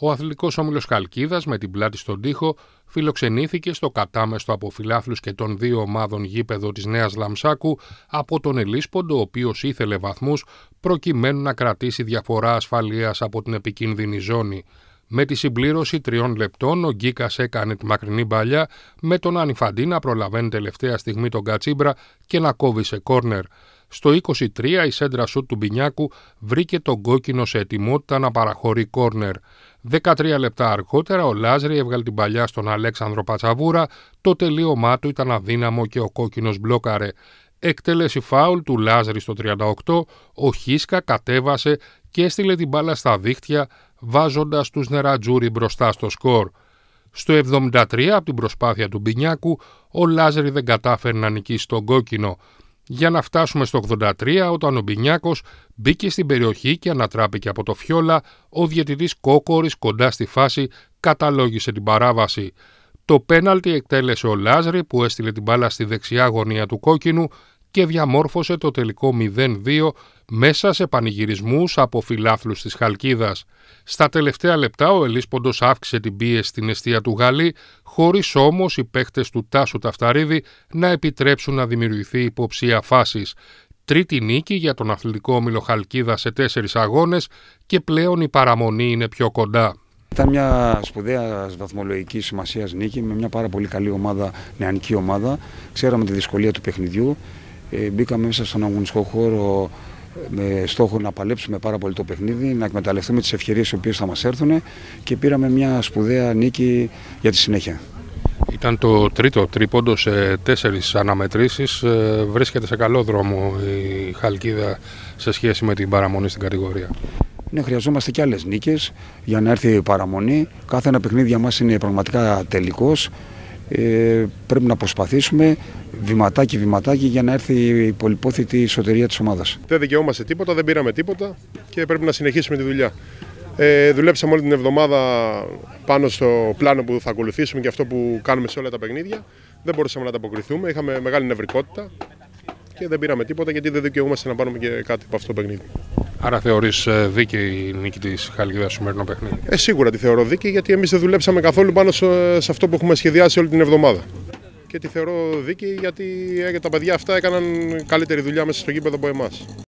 ο αθλητικός όμιλος Καλκίδας με την πλάτη στον τοίχο φιλοξενήθηκε στο κατάμεστο από φιλάθλους και των δύο ομάδων γήπεδο της Νέας Λαμσάκου από τον Ελίσποντο, ο οποίος ήθελε βαθμούς προκειμένου να κρατήσει διαφορά ασφαλείας από την επικίνδυνη ζώνη. Με τη συμπλήρωση τριών λεπτών, ο Γκίκας έκανε τη μακρινή παλιά, με τον Ανιφαντή να προλαβαίνει τελευταία στιγμή τον Κατσίμπρα και να κόβει σε κόρνερ. Στο 23 η σέντρα σουτ του Μπινιάκου βρήκε τον κόκκινο σε ετοιμότητα να παραχωρεί κόρνερ. 13 λεπτά αργότερα ο Λάζρη έβγαλε την παλιά στον Αλέξανδρο Πατσαβούρα, το τελείωμά του ήταν αδύναμο και ο κόκκινος μπλόκαρε. Εκτέλεση φάουλ του Λάζρη στο 38, ο Χίσκα κατέβασε και έστειλε την μπάλα στα δίχτυα βάζοντας τους νερατζούρι μπροστά στο σκορ. Στο 73 από την προσπάθεια του Μπινιάκου, ο Λάζρη δεν κατάφερε να νικήσει τον κόκκινο για να φτάσουμε στο 83 όταν ο Μπινιάκος μπήκε στην περιοχή και ανατράπηκε από το Φιόλα, ο διαιτητής Κόκορης κοντά στη φάση καταλόγησε την παράβαση. Το πέναλτι εκτέλεσε ο Λάζρη που έστειλε την μπάλα στη δεξιά γωνία του κόκκινου και διαμόρφωσε το τελικό 0-2 μέσα σε πανηγυρισμούς από φιλάθλους της Χαλκίδας. Στα τελευταία λεπτά ο Ελίσποντος αύξησε την πίεση στην αιστεία του Γαλλή, χωρίς όμως οι παίχτες του Τάσου Ταφταρίδη να επιτρέψουν να δημιουργηθεί υποψία φάσης. Τρίτη νίκη για τον αθλητικό όμιλο Χαλκίδα σε τέσσερις αγώνες και πλέον η παραμονή είναι πιο κοντά. Ήταν μια σπουδαία βαθμολογική σημασίας νίκη με μια πάρα πολύ καλή ομάδα, νεανική ομάδα. Ξέραμε τη δυσκολία του παιχνιδιού. Ε, μπήκαμε μέσα στον αγωνιστικό χώρο ε, με στόχο να παλέψουμε πάρα πολύ το παιχνίδι, να εκμεταλλευτούμε τις ευκαιρίες οι οποίες θα μας έρθουν και πήραμε μια σπουδαία νίκη για τη συνέχεια. Ήταν το τρίτο τρίποντο σε τέσσερις αναμετρήσεις. Ε, βρίσκεται σε καλό δρόμο η Χαλκίδα σε σχέση με την παραμονή στην κατηγορία. Ναι, χρειαζόμαστε και άλλες νίκες για να έρθει η παραμονή. Κάθε ένα παιχνίδι για μας είναι πραγματικά τελικός ε, πρέπει να προσπαθήσουμε βηματάκι βηματάκι για να έρθει η πολυπόθητη εσωτερία της ομάδας. Δεν δικαιόμαστε τίποτα, δεν πήραμε τίποτα και πρέπει να συνεχίσουμε τη δουλειά. Ε, δουλέψαμε όλη την εβδομάδα πάνω στο πλάνο που θα ακολουθήσουμε και αυτό που κάνουμε σε όλα τα παιχνίδια. Δεν μπορούσαμε να ανταποκριθούμε, είχαμε μεγάλη νευρικότητα και δεν πήραμε τίποτα γιατί δεν δικαιούμαστε να πάρουμε και κάτι από αυτό το παιχνίδι. Άρα θεωρείς ε, δίκαιη η νίκη της στο σημερινό παιχνίδι. Ε, σίγουρα τη θεωρώ δίκαιη γιατί εμείς δεν δουλέψαμε καθόλου πάνω σε αυτό που έχουμε σχεδιάσει όλη την εβδομάδα. Και τη θεωρώ δίκαιη γιατί ε, τα παιδιά αυτά έκαναν καλύτερη δουλειά μέσα στο γήπεδο από εμάς.